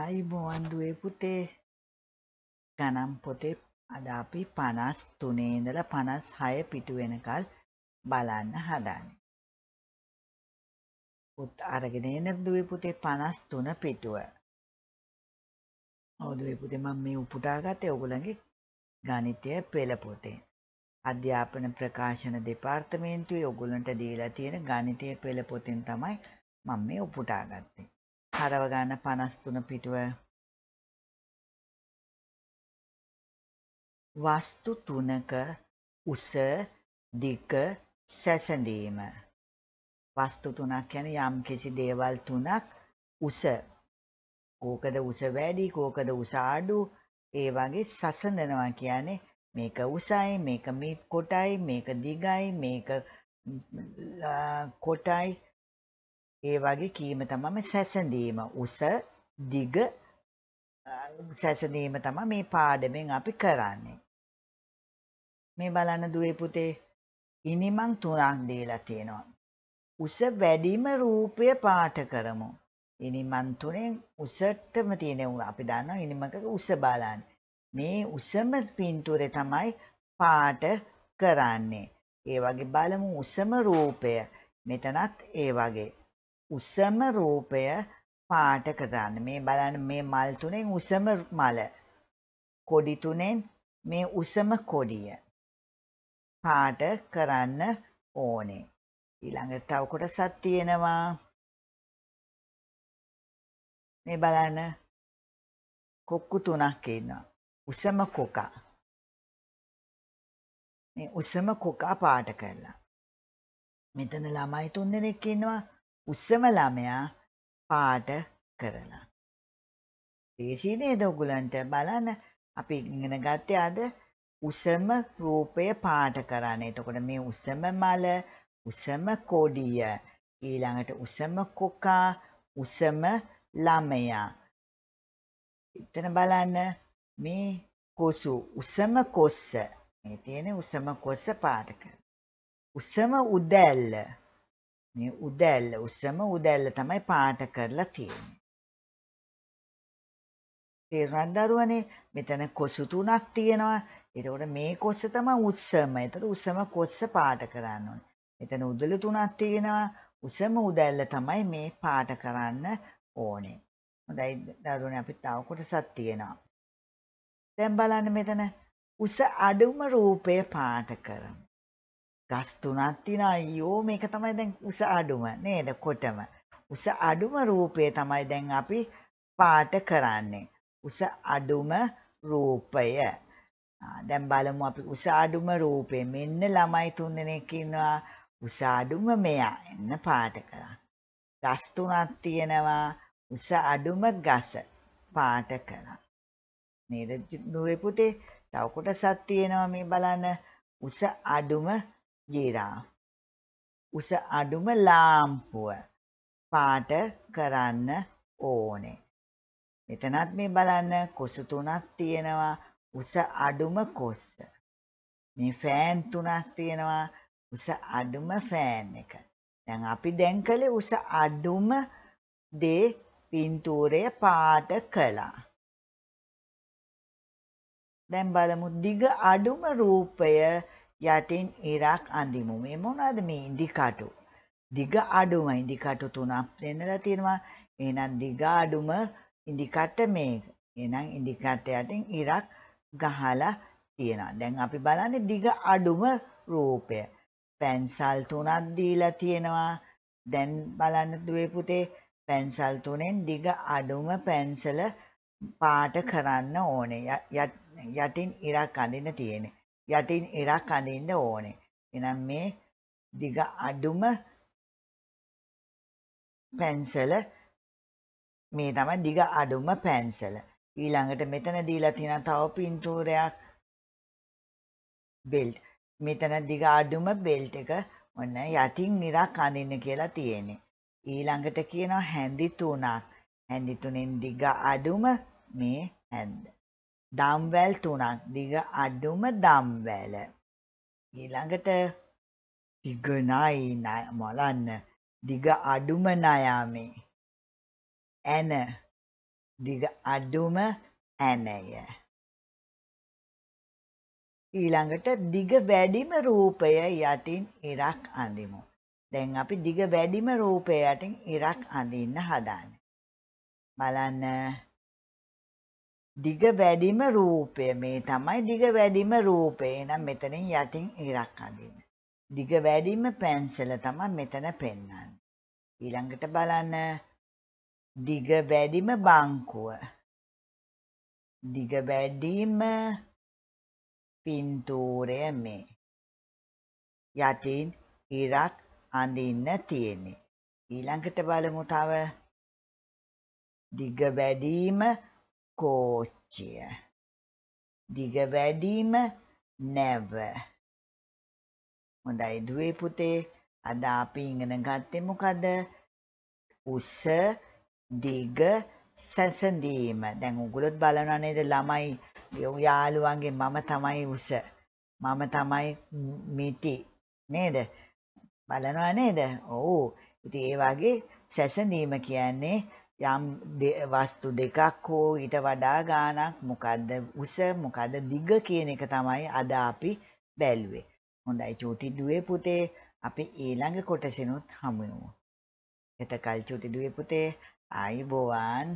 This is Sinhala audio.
ආයිබෝවන් දුවේ පුතේ ගනම් පොතේ අද අපි පනස් තුනේදල පනස් හය පිටු වෙනකල් බලන්න හදාන පුත් අරගෙන එන දුවේ පුතේ පනස් තුන පිටුව ඔවුදුවේ පුතේ මම මේ උපුටාගත්තේ ඔගුලගේ ගණිතය පෙළ පොතේ අධ්‍යාපන ප්‍රකාශන දෙපාර්තමේන්තුවේ ඔගුලන්ට දීලා තියෙන ගණිතය පෙළ පොතෙන් තමයි මම මේ උපුටාගත්තේ හරව ගන්න 53 පිටුව වස්තු තුනක උස දිග සැසඳීම වස්තු තුනක් කියන්නේ යම් කිසි දේවල් තුනක් උස කෝකද උස වැඩි කෝකද උස අඩු ඒ වගේ සසඳනවා කියන්නේ මේක උසයි මේක මිත් කොටයි මේක දිගයි මේක කොටයි ඒ වගේ කීම තමයි සැසඳීම. උස දිග සැසඳීම තමයි මේ පාඩමෙන් අපි කරන්නේ. මේ බලන්න දුවේ පුතේ ඉනිමන් තුනක් දීලා තියෙනවා. උස වැඩිම රූපය පාට කරමු. ඉනිමන් තුනෙන් උසටම තියෙන අපි දන්නවා ඉනිමක උස බලන්න. මේ උසම පින්තූරේ තමයි පාට කරන්නේ. ඒ වගේ බලමු උසම රූපය. මෙතනත් ඒ වගේ උසම රූපය පාට කරන්න. මේ බලන්න මේ මල් තුනෙන් උසම මල. කොඩි තුනෙන් මේ උසම කොඩිය. පාට කරන්න ඕනේ. ඊළඟට තව කොටසක් තියෙනවා. මේ බලන්න කොක්කු තුනක් ඉන්නවා. උසම කොකා. මේ උසම කොකා පාට කරලා. මෙතන ළමයි තුන් දෙනෙක් ඉන්නවා. උත්සම ළමයා පාට කරලා. දේශී නේද උගලන්ට බලන්න අපි ඉගෙන ගත්තේ අද උසම රූපය පාට කරන්න. එතකොට මේ උසම මල, උසම කොඩිය, ඊළඟට උසම කොකා, උසම ළමයා. එතන බලන්න මේ කොසු උසම කොස්ස. මේ තියෙන උසම කොස්ස පාට කරන. උසම උදැල්ල මේ උදැල්ල උසම උදැල්ල තමයි පාට කරලා තියෙන්නේ. තේරුණාද දරුවනේ? මෙතන කොසු තුනක් තියෙනවා. එතකොට මේ කොස තමයි උස්සම. එතකොට උසම කොස්ස පාට කරන්න ඕනේ. මෙතන උදළු තුනක් තියෙනවා. උසම උදැල්ල තමයි මේ පාට කරන්න ඕනේ. හොඳයි දරුවනේ අපි තව කොටසක් තියෙනවා. දැන් බලන්න මෙතන උස අඩුම රූපය පාට කරමු. ගස් තුනක් තිනා අයියෝ මේක තමයි දැන් උස අඩුම නේද කොටම උස අඩුම රූපය තමයි දැන් අපි පාට කරන්නේ උස අඩුම රූපය දැන් බලමු අපි උස අඩුම රූපය මෙන්න ළමයි තුන්දෙනෙක් ඉන්නවා උස අඩුම මෙයා එන්න පාට කරා ගස් තුනක් තියෙනවා උස අඩුම ගස පාට කරා නේද නුවේ පුතේ තව කොටසක් තියෙනවා මේ බලන්න උස අඩුම ජිරාෆ්. උස අඩුම ලාම්පුව පාට කරන්න ඕනේ. මෙතනත් මේ බලන්න කොසු තුනක් තියෙනවා උස අඩුම කොස්ස. මේ ෆෑන් තුනක් තියෙනවා උස අඩුම ෆෑන් එක. දැන් අපි දැන් කළේ උස අඩුම දේ පින්තූරය පාට කළා. දැන් බලමු දිග අඩුම රූපය යටින් ඉරාක් අඳිමු. මේ මොනවද මේ ඉදිකටු? දිග අඩුම ඉදිකටු තුනක් දෙන්නලා තියෙනවා. එහෙනම් දිග අඩුම ඉදිකට මේක. එහෙනම් ඉදිකට යටින් ඉරාක් ගහලා තියෙනවා. දැන් අපි බලන්නේ දිග අඩුම රූපය. පැන්සල් තුනක් දීලා තියෙනවා. දැන් බලන්න දුවේ පුතේ පැන්සල් තුනෙන් දිග අඩුම පැන්සල පාට කරන්න ඕනේ. යටින් ඉරාක් අඳින්න තියෙන්නේ. යටින් ඉරක් අඳින්න ඕනේ. එහෙනම් මේ දිග අඩුම පැන්සල මේ තමයි දිග අඩුම පැන්සල. ඊළඟට මෙතන දීලා තියෙන තව පින්තූරයක් බෙල්ට්. මෙතන දිග අඩුම බෙල්ට් එක ඔන්න යටින් ඉරක් අඳින්න කියලා තියෙන්නේ. ඊළඟට කියනවා හැඳි තුනක්. හැඳි තුනෙන් දිග අඩුම මේ හැඳ. දම්වැල් තුනක් දිග අඩුම දම්වැල. ඊළඟට ඉගනයි මොලන්න දිග අඩුම නයාමේ. ඇන දිග අඩුම ඇනය. ඊළඟට දිග වැඩිම රූපය යටින් ඉරක් අඳිමු. දැන් අපි දිග වැඩිම රූපය යටින් ඉරක් අඳින්න හදාන. බලන්න දිග වැඩිම රූපය මේ තමයි දිග වැඩිම රූපය. එහෙනම් මෙතනින් යටින් ඉරක් අඳින්න. දිග වැඩිම පැන්සල තමයි මෙතන පෙන්වන්නේ. ඊළඟට බලන්න දිග වැඩිම බංකුව. දිග වැඩිම පින්තූරය මේ. යටින් ඉරක් අඳින්න තියෙන්නේ. ඊළඟට බලමු තව දිග වැඩිම kótje. දිගවැඩීම නැව. හොඳයි දුවේ පුතේ අද අපි ඉගෙන ගත්තේ මොකද? උස දිග සැසඳීම. දැන් උගලොත් බලනවා නේද ළමයි යාළුවන්ගේ මම තමයි උස. මම තමයි මිටි නේද? බලනවා නේද? ඔව්. ඉතින් ඒ වගේ සැසඳීම කියන්නේ යම් වස්තු දෙකක් හෝ ඊට වඩා ගාණක් මොකද්ද උස මොකද්ද දිග කියන එක තමයි අද අපි බැලුවේ. හොඳයි චූටි දුවේ පුතේ අපි ඊළඟ කොටසෙනුත් හමු වෙමු. එතකල් චූටි දුවේ පුතේ ආයුබෝවන්.